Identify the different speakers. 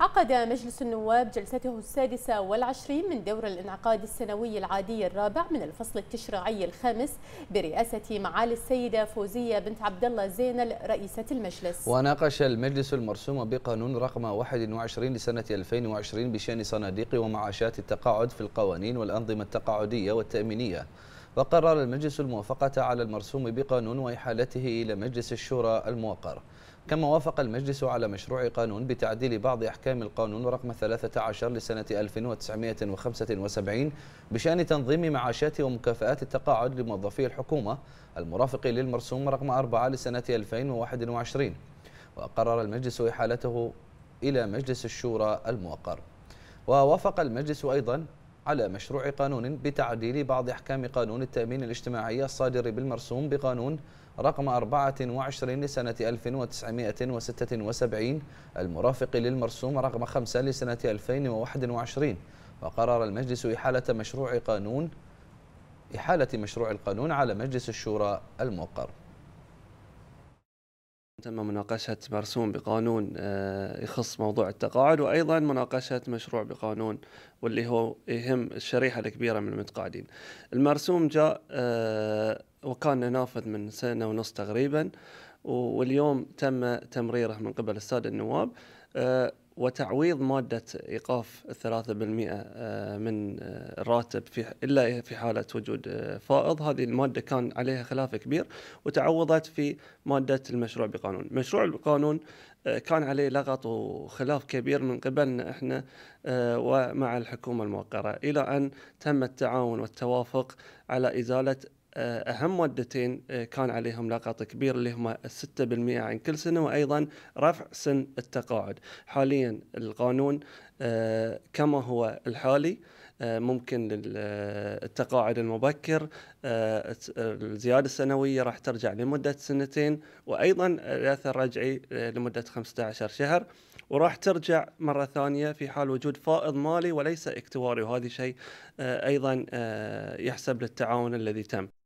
Speaker 1: عقد مجلس النواب جلسته السادسة والعشرين من دور الانعقاد السنوي العادي الرابع من الفصل التشريعي الخامس برئاسة معالي السيدة فوزية بنت عبد الله زينل رئيسة المجلس
Speaker 2: وناقش المجلس المرسوم بقانون رقم 21 لسنة 2020 بشأن صناديق ومعاشات التقاعد في القوانين والأنظمة التقاعدية والتأمينية وقرر المجلس الموافقة على المرسوم بقانون وإحالته إلى مجلس الشورى الموقر كما وافق المجلس على مشروع قانون بتعديل بعض أحكام القانون رقم 13 لسنة 1975 بشأن تنظيم معاشات ومكافآت التقاعد لموظفي الحكومة المرافق للمرسوم رقم 4 لسنة 2021 وقرر المجلس إحالته إلى مجلس الشورى الموقر ووافق المجلس أيضا على مشروع قانون بتعديل بعض أحكام قانون التأمين الاجتماعي الصادر بالمرسوم بقانون رقم 24 لسنة 1976 المرافق للمرسوم رقم 5 لسنة 2021 وقرر المجلس إحالة مشروع قانون إحالة مشروع القانون على مجلس الشورى الموقر تم مناقشة مرسوم بقانون آه، يخص موضوع التقاعد
Speaker 3: وأيضا مناقشة مشروع بقانون واللي هو يهم الشريحة الكبيرة من المتقاعدين المرسوم جاء آه، وكان نافذ من سنة ونص تقريبا واليوم تم تمريره من قبل السادة النواب آه، وتعويض مادة إيقاف الثلاثة بالمئة آه، من آه، الراتب في إلا في حالة وجود آه، فائض هذه المادة كان عليها خلاف كبير وتعوضت في مادة المشروع بقانون مشروع القانون كان عليه لغط وخلاف كبير من قبلنا احنا ومع الحكومة الموقرة إلى أن تم التعاون والتوافق على إزالة آه، اهم مادتين آه، كان عليهم لقط كبير اللي هم 6% عن كل سنه وايضا رفع سن التقاعد حاليا القانون آه، كما هو الحالي ممكن التقاعد المبكر الزيادة السنوية راح ترجع لمدة سنتين وأيضا الأثر رجعي لمدة 15 شهر وراح ترجع مرة ثانية في حال وجود فائض مالي وليس اكتواري وهذا شيء أيضا يحسب للتعاون الذي تم